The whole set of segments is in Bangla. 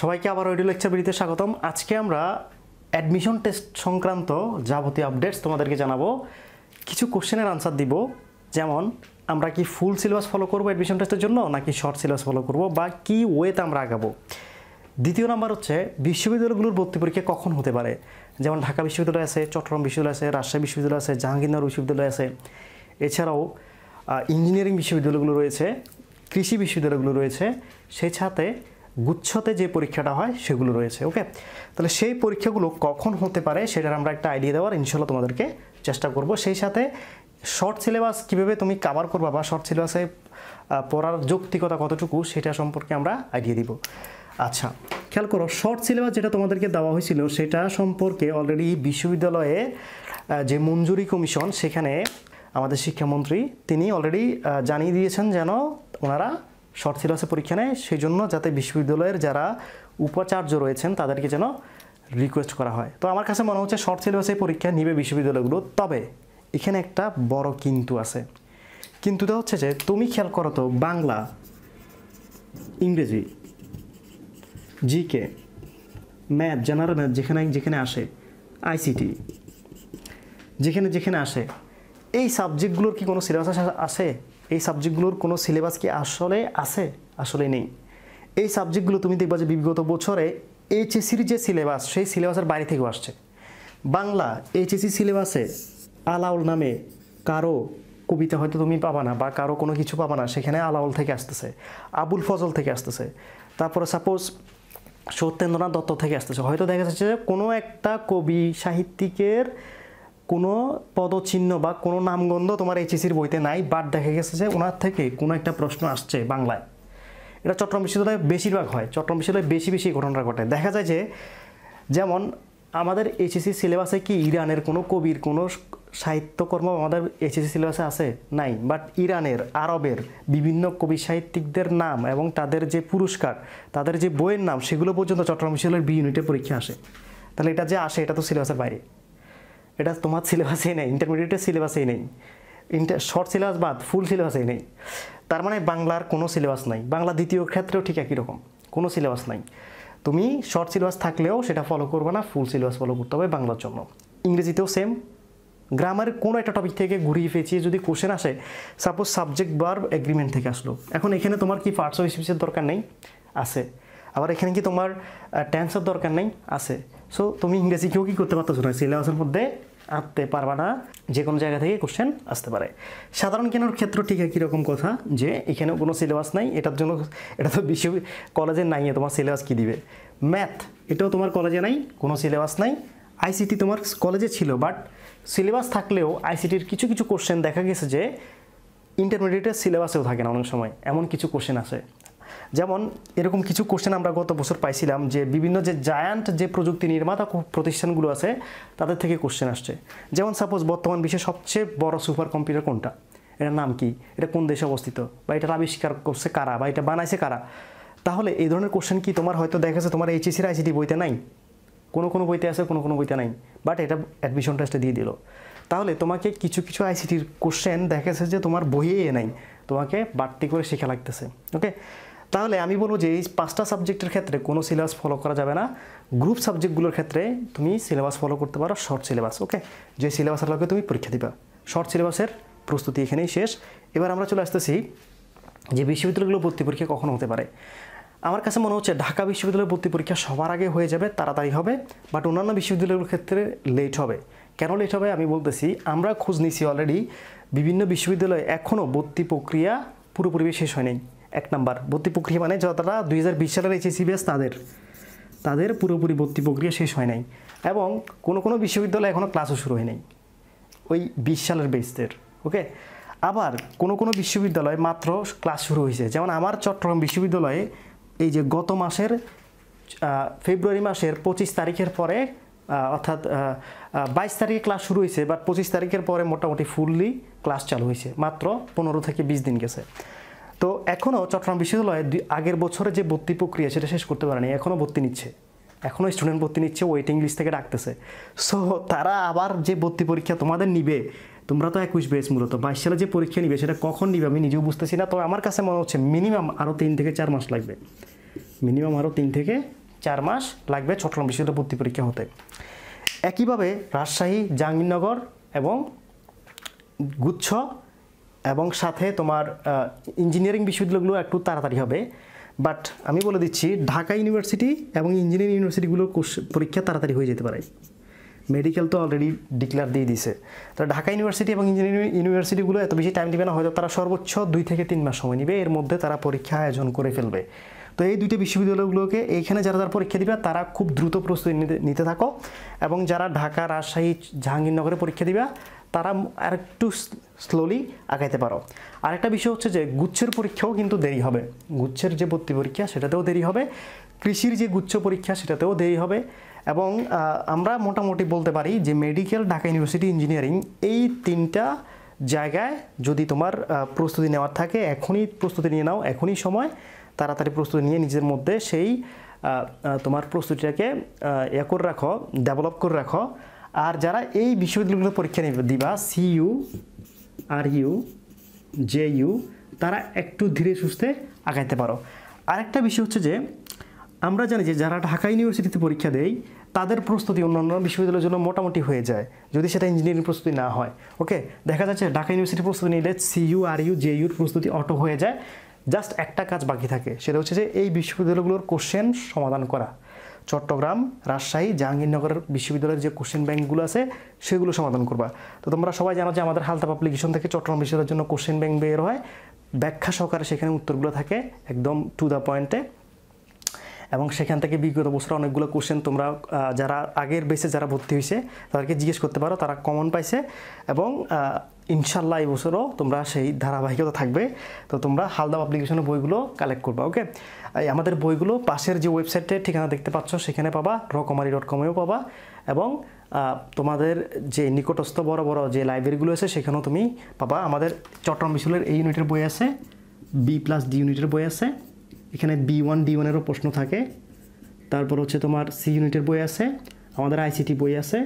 সবাইকে আবার অডিও লেকচার বিড়িতে স্বাগতম আজকে আমরা অ্যাডমিশন টেস্ট সংক্রান্ত যাবতীয় আপডেটস তোমাদেরকে জানাবো কিছু কোশ্চেনের আনসার দিব যেমন আমরা কি ফুল সিলেবাস ফলো করবো অ্যাডমিশন টেস্টের জন্য নাকি শর্ট সিলেবাস ফলো করব বা কি ওয়েতে আমরা আগাবো দ্বিতীয় নাম্বার হচ্ছে বিশ্ববিদ্যালয়গুলোর ভর্তি পরীক্ষা কখন হতে পারে যেমন ঢাকা বিশ্ববিদ্যালয় আছে চট্টগ্রাম বিশ্ববিদ্যালয় আছে রাজশাহী বিশ্ববিদ্যালয় আছে জাহাঙ্গীরনগর বিশ্ববিদ্যালয় আছে এছাড়াও ইঞ্জিনিয়ারিং বিশ্ববিদ্যালয়গুলো রয়েছে কৃষি বিশ্ববিদ্যালয়গুলো রয়েছে সেই সাথে গুচ্ছতে যে পরীক্ষাটা হয় সেগুলো রয়েছে ওকে তাহলে সেই পরীক্ষাগুলো কখন হতে পারে সেটার আমরা একটা আইডিয়া দেওয়ার ইনশাল্লাহ তোমাদেরকে চেষ্টা করব সেই সাথে শর্ট সিলেবাস কীভাবে তুমি কাভার করবা বা শর্ট সিলেবাসে পড়ার যৌক্তিকতা কতটুকু সেটা সম্পর্কে আমরা আইডিয়া দিব আচ্ছা খেয়াল করো শর্ট সিলেবাস যেটা তোমাদেরকে দেওয়া হয়েছিল সেটা সম্পর্কে অলরেডি বিশ্ববিদ্যালয়ে যে মঞ্জুরি কমিশন সেখানে আমাদের শিক্ষামন্ত্রী তিনি অলরেডি জানিয়ে দিয়েছেন যেন ওনারা শর্ট সিলেবাসে পরীক্ষা নেয় সেই জন্য যাতে বিশ্ববিদ্যালয়ের যারা উপাচার্য রয়েছেন তাদেরকে যেন রিকোয়েস্ট করা হয় তো আমার কাছে মনে হচ্ছে শর্ট সিলেবাসে পরীক্ষা নিবে বিশ্ববিদ্যালয়গুলো তবে এখানে একটা বড় কিন্তু আছে কিন্তুটা হচ্ছে যে তুমি খেয়াল করো তো বাংলা ইংরেজি জিকে ম্যাথ জেনারেল ম্যাথ যেখানে যেখানে আসে আইসিটি যেখানে যেখানে আসে এই সাবজেক্টগুলোর কি কোনো সিলেবাস আসে এই সাবজেক্টগুলোর কোনো সিলেবাস কি আসলে আছে আসলে নেই এই সাবজেক্টগুলো তুমি দেখবা যে বিগত বছরে এইচএসির যে সিলেবাস সেই সিলেবাসের বাইরে থেকেও আসছে বাংলা এইচএসি সিলেবাসে আলাউল নামে কারো কবিতা হয়তো তুমি পাবা না বা কারো কোনো কিছু পাবা না সেখানে আলাউল থেকে আসতেছে আবুল ফজল থেকে আসতেছে তারপরে সাপোজ সত্যেন্দ্রনাথ দত্ত থেকে আসতেছে হয়তো দেখা যাচ্ছে যে কোনো একটা কবি সাহিত্যিকের কোনো পদচিহ্ন বা কোনো নামগন্ধ তোমার এইচএসির বইতে নাই বাট দেখা গেছে যে ওনার থেকে কোনো একটা প্রশ্ন আসছে বাংলায় এটা চট্টগ্রাম বিশ্ববিদ্যালয়ে বেশিরভাগ হয় চট্টগ্রাম বিশ্ববিদ্যালয়ে বেশি বেশি ঘটনা ঘটে দেখা যায় যে যেমন আমাদের এইচএসি সিলেবাসে কি ইরানের কোনো কবির কোনো সাহিত্যকর্ম আমাদের এইচএসি সিলেবাসে আছে নাই বাট ইরানের আরবের বিভিন্ন কবি সাহিত্যিকদের নাম এবং তাদের যে পুরস্কার তাদের যে বইয়ের নাম সেগুলো পর্যন্ত চট্টগ্রাম বিশ্ববিদ্যালয়ের বি ইউনিটে পরীক্ষা আসে তাহলে এটা যে আসে এটা তো সিলেবাসের বাইরে এটা তোমার সিলেবাসেই নেই ইন্টারমিডিয়েটের সিলেবাসেই নেই ইন্টার শর্ট সিলেবাস বাদ ফুল সিলেবাসেই নেই তার মানে বাংলার কোনো সিলেবাস নাই বাংলা দ্বিতীয় ক্ষেত্রেও ঠিক একই রকম কোনো সিলেবাস নাই তুমি শর্ট সিলেবাস থাকলেও সেটা ফলো করবে না ফুল সিলেবাস ফলো করতে হবে বাংলার জন্য ইংরেজিতেও সেম গ্রামার কোনো একটা টপিক থেকে ঘুরিয়ে পেঁচিয়ে যদি কোশ্চেন আসে সাপোজ সাবজেক্ট বার এগ্রিমেন্ট থেকে আসলো এখন এখানে তোমার কি পার্টস অফ স্পিচের দরকার নেই আছে আবার এখানে কি তোমার টেন্সের দরকার নেই আছে সো তুমি ইংরেজি কেউ কী করতে পারতেছো না সিলেবাসের মধ্যে আঁকতে পারবা না যে কোনো জায়গা থেকে কোশ্চেন আসতে পারে সাধারণ কেনার ক্ষেত্র ঠিক একই রকম কথা যে এখানে কোনো সিলেবাস নাই এটার জন্য এটা তো বিশ্ব কলেজে নাই তোমার সিলেবাস কী দিবে ম্যাথ এটাও তোমার কলেজে নাই কোনো সিলেবাস নাই আইসিটি তোমার কলেজে ছিল বাট সিলেবাস থাকলেও আইসিটির কিছু কিছু কোশ্চেন দেখা গেছে যে ইন্টারমিডিয়েটের সিলেবাসেও থাকে না অনেক সময় এমন কিছু কোশ্চেন আছে যেমন এরকম কিছু কোশ্চেন আমরা গত বছর পাইছিলাম যে বিভিন্ন যে জায়ান্ট যে প্রযুক্তি নির্মাতা প্রতিষ্ঠানগুলো আছে তাদের থেকে কোশ্চেন আসছে যেমন সাপোজ বর্তমান বিশ্বের সবচেয়ে বড় সুপার কম্পিউটার কোনটা এটার নাম কি এটা কোন দেশে অবস্থিত বা এটার আবিষ্কার করছে কারা বা এটা বানাইছে কারা তাহলে এই ধরনের কোশ্চেন কি তোমার হয়তো দেখা যাচ্ছে তোমার এইচএসির আইসিটি বইতে নাই কোনো কোনো বইতে আছে কোনো কোনো বইতে নাই বাট এটা অ্যাডমিশন টেস্টে দিয়ে দিল তাহলে তোমাকে কিছু কিছু আইসিটির কোশ্চেন দেখা যাচ্ছে যে তোমার বইয়ে নাই তোমাকে বাড়তি করে শেখা লাগতেছে ওকে তাহলে আমি বলবো যে এই পাঁচটা সাবজেক্টের ক্ষেত্রে কোনো সিলেবাস ফলো করা যাবে না গ্রুপ সাবজেক্টগুলোর ক্ষেত্রে তুমি সিলেবাস ফলো করতে পারো শর্ট সিলেবাস ওকে যে সিলেবাসের লগে তুমি পরীক্ষা দিবা শর্ট সিলেবাসের প্রস্তুতি এখানেই শেষ এবার আমরা চলে আসতেছি যে বিশ্ববিদ্যালয়গুলো ভর্তি পরীক্ষা কখন হতে পারে আমার কাছে মনে হচ্ছে ঢাকা বিশ্ববিদ্যালয়ের ভর্তি পরীক্ষা সবার আগে হয়ে যাবে তাড়াতাড়ি হবে বাট অন্যান্য বিশ্ববিদ্যালয়গুলোর ক্ষেত্রে লেট হবে কেন লেট হবে আমি বলতেছি আমরা খোঁজ নিছি অলরেডি বিভিন্ন বিশ্ববিদ্যালয়ে এখনও ভর্তি প্রক্রিয়া পুরোপুরি শেষ হয়নি এক নম্বর ভর্তি প্রক্রিয়া মানে যারা দুই হাজার বিশ সালের এইচএসি ব্যাস তাদের তাদের পুরোপুরি ভর্তি প্রক্রিয়া শেষ হয় নাই এবং কোনো কোনো বিশ্ববিদ্যালয় এখনও ক্লাসও শুরু হয় নাই ওই বিশ সালের বেসদের ওকে আবার কোনো কোনো বিশ্ববিদ্যালয়ে মাত্র ক্লাস শুরু হয়েছে যেমন আমার চট্টগ্রাম বিশ্ববিদ্যালয়ে এই যে গত মাসের ফেব্রুয়ারি মাসের পঁচিশ তারিখের পরে অর্থাৎ বাইশ তারিখে ক্লাস শুরু হয়েছে বাট পঁচিশ তারিখের পরে মোটামুটি ফুললি ক্লাস চালু হয়েছে মাত্র পনেরো থেকে বিশ দিন গেছে তো এখনও চট্টগ্রাম বিশ্ববিদ্যালয়ে আগের বছরে যে ভর্তি প্রক্রিয়া সেটা শেষ করতে পারেনি এখনও ভর্তি নিচ্ছে এখনও স্টুডেন্ট ভর্তি নিচ্ছে ওয়েটিং লিস্ট থেকে ডাকতেছে সো তারা আবার যে ভর্তি পরীক্ষা তোমাদের নিবে তোমরা তো একুশ বেস মূলত বাইশ সালে যে পরীক্ষা নিবে সেটা কখন নিবে আমি নিজেও বুঝতেছি না তো আমার কাছে মনে হচ্ছে মিনিমাম আরও তিন থেকে চার মাস লাগবে মিনিমাম আরও তিন থেকে চার মাস লাগবে চট্টগ্রাম বিশ্ববিদ্যালয় ভর্তি পরীক্ষা হতে একইভাবে রাজশাহী জাহাঙ্গীরনগর এবং গুচ্ছ এবং সাথে তোমার ইঞ্জিনিয়ারিং বিশ্ববিদ্যালয়গুলো একটু তাড়াতাড়ি হবে বাট আমি বলে দিচ্ছি ঢাকা ইউনিভার্সিটি এবং ইঞ্জিনিয়ারিং ইউনিভার্সিটিগুলোর পরীক্ষা তাড়াতাড়ি হয়ে যেতে পারে মেডিকেল তো অলরেডি ডিক্লেয়ার দিয়ে দিছে তারা ঢাকা ইউনিভার্সিটি এবং ইঞ্জিনিয়ারিং ইউনিভার্সিটিগুলো এত বেশি টাইম দিবে না হয়তো তারা সর্বোচ্চ দুই থেকে তিন মাস সময় নেবে এর মধ্যে তারা পরীক্ষা আয়োজন করে ফেলবে তো এই দুইটা বিশ্ববিদ্যালয়গুলোকে এইখানে যারা যারা পরীক্ষা দিবে তারা খুব দ্রুত প্রস্তুতি নিতে থাকো এবং যারা ঢাকা রাজশাহী জাহাঙ্গীরনগরে পরীক্ষা দিবে তারা আর একটু স্লোলি আগাইতে পারো আরেকটা বিষয় হচ্ছে যে গুচ্ছের পরীক্ষাও কিন্তু দেরি হবে গুচ্ছের যে ভর্তি পরীক্ষা সেটাতেও দেরি হবে কৃষির যে গুচ্ছ পরীক্ষা সেটাতেও দেরি হবে এবং আমরা মোটামুটি বলতে পারি যে মেডিকেল ঢাকা ইউনিভার্সিটি ইঞ্জিনিয়ারিং এই তিনটা জায়গায় যদি তোমার প্রস্তুতি নেওয়ার থাকে এখনই প্রস্তুতি নিয়ে নাও এখনই সময় তাড়াতাড়ি প্রস্তুতি নিয়ে নিজের মধ্যে সেই তোমার প্রস্তুতিটাকে এ করে রাখো ডেভেলপ করে রাখো আর যারা এই বিশ্ববিদ্যালয়গুলো পরীক্ষা দিবা CU R U J U তারা একটু ধীরে সুস্থে আগাইতে পারো আরেকটা বিষয় হচ্ছে যে আমরা জানি যে যারা ঢাকা ইউনিভার্সিটিতে পরীক্ষা দেয় তাদের প্রস্তুতি অন্য বিশ্ববিদ্যালয়ের জন্য মোটামুটি হয়ে যায় যদি সেটা ইঞ্জিনিয়ারিং প্রস্তুতি না হয় ওকে দেখা যাচ্ছে ঢাকা ইউনিভার্সিটি প্রস্তুতি নিলে সিইউ আর ইউ জে ইউর প্রস্তুতি অটো হয়ে যায় জাস্ট একটা কাজ বাকি থাকে সেটা হচ্ছে যে এই বিশ্ববিদ্যালয়গুলোর কোশ্চেন সমাধান করা চট্টগ্রাম রাজশাহী জাহাঙ্গীরনগরের বিশ্ববিদ্যালয়ের যে কোশ্চেন ব্যাংকগুলো আছে সেগুলো সমাধান করবা তো তোমরা সবাই জানো যে আমাদের হালতা পাবলিকেশন থেকে চট্টগ্রাম বিশ্ববিদ্যালয়ের জন্য কোশ্চেন ব্যাঙ্ক বের হয় ব্যাখ্যা সহকারে সেখানে উত্তরগুলো থাকে একদম টু দ্য পয়েন্টে এবং সেখান থেকে বিগত বছর অনেকগুলো কোশ্চেন তোমরা যারা আগের বেসে যারা ভর্তি হয়েছে তাদেরকে জিজ্ঞেস করতে পারো তারা কমন পাইছে এবং ইনশাল্লাহ এই বছরও তোমরা সেই ধারাবাহিকতা থাকবে তো তোমরা হালদা অ্যাপ্লিকেশনের বইগুলো কালেক্ট করবা ওকে আমাদের বইগুলো পাশের যে ওয়েবসাইটে ঠিকানা দেখতে পাচ্ছ সেখানে পাবা রকমারি ডট কমেও পাবা এবং তোমাদের যে নিকটস্থ বড় বড় যে লাইব্রেরিগুলো আছে সেখানেও তুমি পাবা আমাদের চট্টগ্রাম মিশলের এই ইউনিটের বই আছে বি প্লাস ডি ইউনিটের বই আছে এখানে বি ওয়ান ডি ওয়ানেরও প্রশ্ন থাকে তারপর হচ্ছে তোমার সি ইউনিটের বই আছে আমাদের আইসিটি বই আছে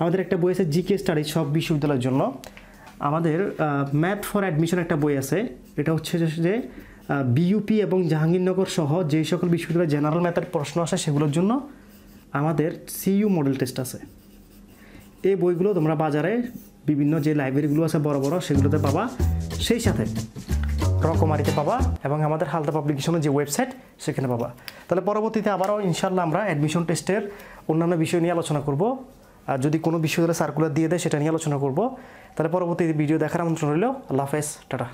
আমাদের একটা বই আছে জিকে স্টাডি সব বিশ্ববিদ্যালয়ের জন্য আমাদের ম্যাথ ফর অ্যাডমিশন একটা বই আছে এটা হচ্ছে যে বিইউপি এবং জাহাঙ্গীরনগর সহ যেই সকল বিশ্ববিদ্যালয়ে জেনারেল ম্যাথের প্রশ্ন আসে সেগুলোর জন্য আমাদের সিইউ মডেল টেস্ট আছে এই বইগুলো তোমরা বাজারে বিভিন্ন যে লাইব্রেরিগুলো আছে বড় বড় সেগুলোতে পাবা সেই সাথে রকমারিতে পাবা এবং আমাদের হালদা পাবলিকেশনের যে ওয়েবসাইট সেখানে পাবা তাহলে পরবর্তীতে আবারও ইনশাল্লাহ আমরা অ্যাডমিশন টেস্টের অন্যান্য বিষয় নিয়ে আলোচনা করব আর যদি কোনো বিশ্ববিদ্যালয় সার্কুলার দিয়ে দেয় সেটা নিয়ে আলোচনা করব তাহলে পরবর্তী ভিডিও দেখার আমন্ত্রণ রইল আল্লাহ হাফেজ টাটা